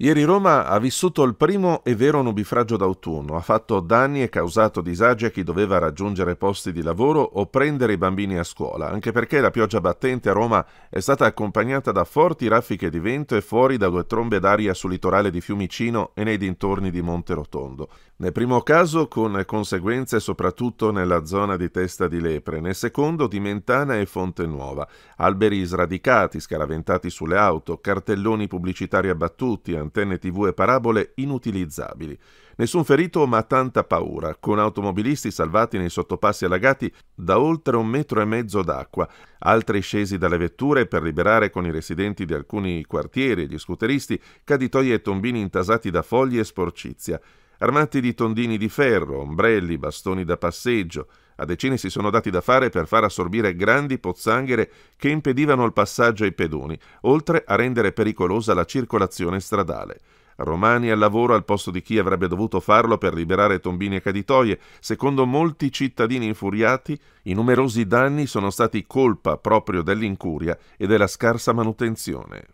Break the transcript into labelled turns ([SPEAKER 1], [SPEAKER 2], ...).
[SPEAKER 1] Ieri Roma ha vissuto il primo e vero nubifragio d'autunno, ha fatto danni e causato disagi a chi doveva raggiungere posti di lavoro o prendere i bambini a scuola, anche perché la pioggia battente a Roma è stata accompagnata da forti raffiche di vento e fuori da due trombe d'aria sul litorale di Fiumicino e nei dintorni di Monte Rotondo. Nel primo caso con conseguenze soprattutto nella zona di Testa di Lepre, nel secondo di Mentana e Fonte Nuova. Alberi sradicati, scaraventati sulle auto, cartelloni pubblicitari abbattuti, antenne TV e parabole inutilizzabili. Nessun ferito ma tanta paura, con automobilisti salvati nei sottopassi allagati da oltre un metro e mezzo d'acqua, altri scesi dalle vetture per liberare con i residenti di alcuni quartieri e gli scooteristi caditoie e tombini intasati da foglie e sporcizia armati di tondini di ferro, ombrelli, bastoni da passeggio. A decine si sono dati da fare per far assorbire grandi pozzanghere che impedivano il passaggio ai pedoni, oltre a rendere pericolosa la circolazione stradale. Romani al lavoro al posto di chi avrebbe dovuto farlo per liberare tombini e caditoie. Secondo molti cittadini infuriati, i numerosi danni sono stati colpa proprio dell'incuria e della scarsa manutenzione.